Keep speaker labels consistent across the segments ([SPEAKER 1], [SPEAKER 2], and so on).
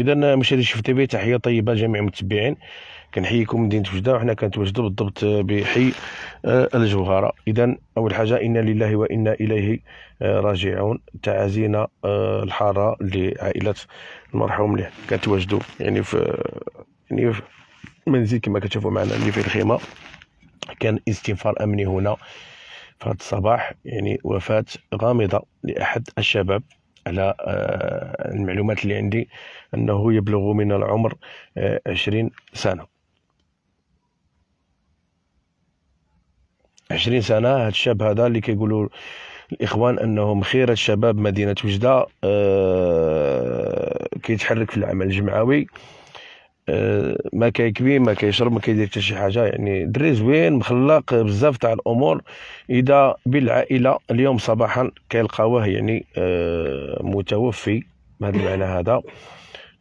[SPEAKER 1] اذا مشاهدي الشفت تي في تحيه طيبه لجميع المتبعين كنحييكم مدينه وجده وحنا كنتواجدوا بالضبط بحي آه، الجوهره اذا اول حاجه انا لله وانا اليه آه، راجعون تعازينا آه، الحاره لعائله المرحوم اللي كنتواجدوا يعني في يعني في منزل كما كتشوفوا معنا اللي يعني فيه الخيمه كان استنفار امني هنا في هذا الصباح يعني وفاه غامضه لاحد الشباب على آه، المعلومات اللي عندي أنه يبلغ من العمر آه، عشرين سنة عشرين سنة هذا الشاب هذا اللي كيقولوا الإخوان أنهم خيرة شباب مدينة وجدة آه، كيتحرك في العمل الجمعوي آه، ما كيكبي ما كيشرب ما كيدير حتى شي حاجه يعني دري زوين مخلق بزاف تاع الامور اذا بالعائله اليوم صباحا كيلقاوه يعني آه، متوفي بهذا المعنى هذا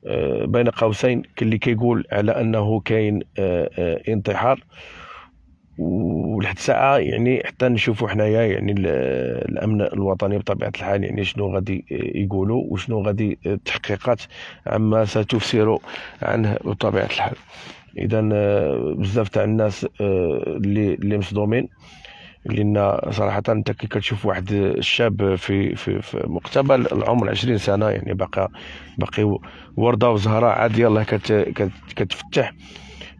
[SPEAKER 1] آه، بين قوسين اللي كيقول على انه كاين انتحار ولحد الساعه يعني حتى نشوفوا حنايا يعني الامن الوطني بطبيعه الحال يعني شنو غادي يقولوا وشنو غادي التحقيقات عما ستفسر عنه بطبيعه الحال اذا آه، بزاف تاع الناس آه، اللي اللي مصدومين لان صراحه انت كي كتشوف واحد الشاب في في, في مقتبل العمر 20 سنه يعني باقي باقي ورده وزهرة عاد يلاه كت كتفتح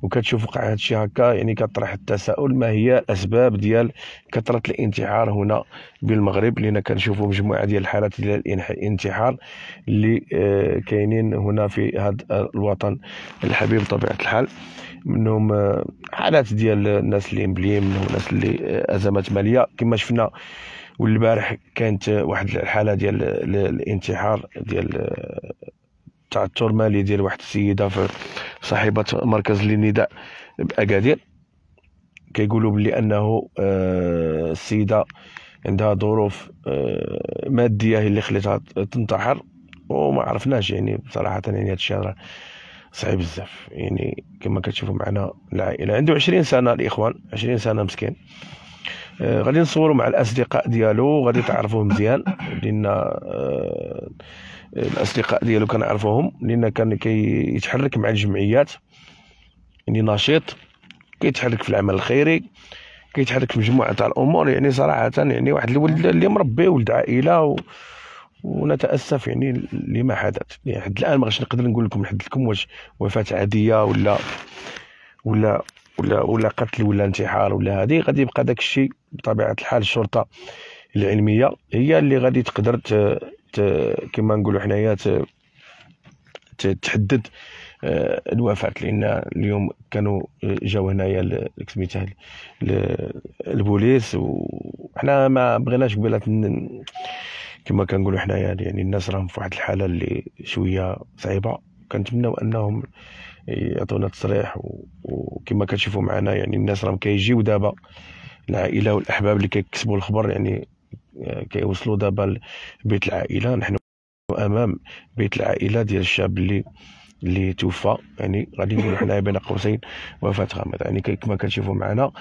[SPEAKER 1] وكتشوف وقع هادشي هكا يعني كطرح التساؤل ما هي الاسباب ديال كثره الانتحار هنا بالمغرب لان كنشوفوا مجموعه ديال الحالات ديال الانتحار اللي آه، كاينين هنا في هذا الوطن الحبيب بطبيعه الحال منهم آه، حالات ديال الناس اللي مبليين منهم الناس اللي آه، ازمات ماليه كما شفنا والبارح كانت واحد الحاله ديال الانتحار ديال تعثر مالي ديال واحد السيده في صاحبه مركز للنداء باكادير كيقولوا بلي انه آه، السيده عندها ظروف آه، ماديه هي اللي خلتها تنتحر وما عرفناش يعني بصراحه يعني هذا الشيء راه صعيب بزاف يعني كما كتشوفوا معنا العائله عنده 20 سنه الاخوان 20 سنه مسكين آه، غادي نصوروا مع الاصدقاء ديالو غادي تعرفوه مزيان لان آه، آه، الاصدقاء ديالو كنعرفوهم لان كان كيتحرك مع الجمعيات يعني نشيط كيتحرك في العمل الخيري كيتحرك في مجموعه تاع الامور يعني صراحه يعني واحد الولد اللي مربي ولد عائله و... ونتاسف يعني لما حدث يعني حد الان ما غاش نقدر نقول لكم نحدد لكم واش وفاه عاديه ولا ولا ولا ولا قتل ولا انتحار ولا هذه غادي يبقى داك الشيء بطبيعه الحال الشرطه العلميه هي اللي غادي تقدر ت... كما نقولوا حنايا ت... تحدد آه، الوفاه لان اليوم كانوا آه، جاو هنايا سميتها البوليس وحنا ما بغيناش قبيله كما كنقولوا حنايا يعني الناس راهم في واحد الحاله اللي شويه صعيبه كنتمنوا انهم يعطونا تصريح وكما كتشوفوا معنا يعني الناس راهم كيجيو دابا العائله والاحباب اللي كيكسبوا الخبر يعني كيوصلوا دابا لبيت العائله نحن امام بيت العائله ديال الشاب اللي اللي توفى يعني غادي نقول حنايا بين قوسين وفاه غامضه يعني كما كتشوفوا معنا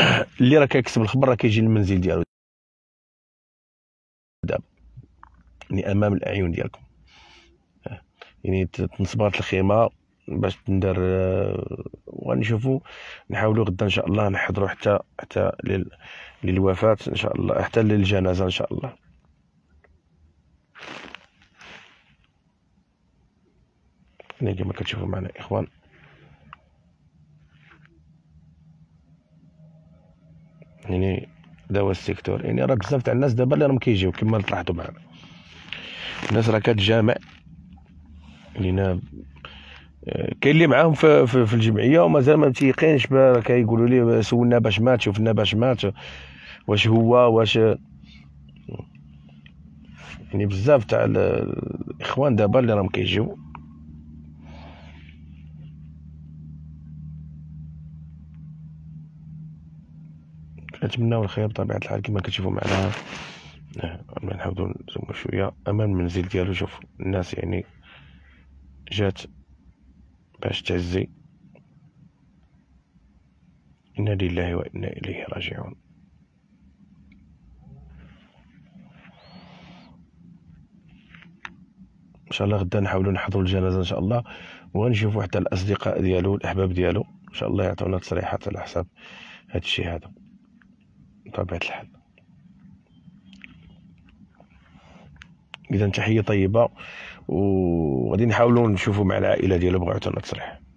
[SPEAKER 1] اللي راه كيكسب الخبر راه كيجي للمنزل ديالو دابا يعني امام الاعين ديالكم يعني تنصبات الخيمه باش تندار آه، ونشوفوا نحاولوا غدا ان شاء الله نحضروا حتى حتى للوفاه ان شاء الله حتى للجنازه ان شاء الله هنا كما كتشوفوا معنا اخوان يعني دا هو السيكتور يعني راه بزاف تاع الناس دابا اللي راهم كيجيو كما تلاحظوا معنا الناس راه كتجامع لينا كاين اللي معاهم في, في, في الجمعيه ومازال ما متيقينش كيقولوا لي سولنا باش مات شفنا باش مات واش هو واش يعني بزاف تاع الاخوان دابا اللي راهم كيجيو كنتمناو الخير بطبيعه الحال كما كتشوفوا معنا نحاولوا نزوموا شويه امام المنزل ديالو شوف الناس يعني جات باش تعزي إنا لله وإنا إليه راجعون ان شاء الله غدا نحاولوا نحضروا الجنازه ان شاء الله وغنشوفوا حتى الاصدقاء ديالو الاحباب ديالو ان شاء الله يعطونا تصريحات على حساب هاد الشيء هذا بطبيعه الحال اذا تحيه طيبه وغادي نحاولوا نشوفوا مع العائله ديالو بغيتو عاوتاني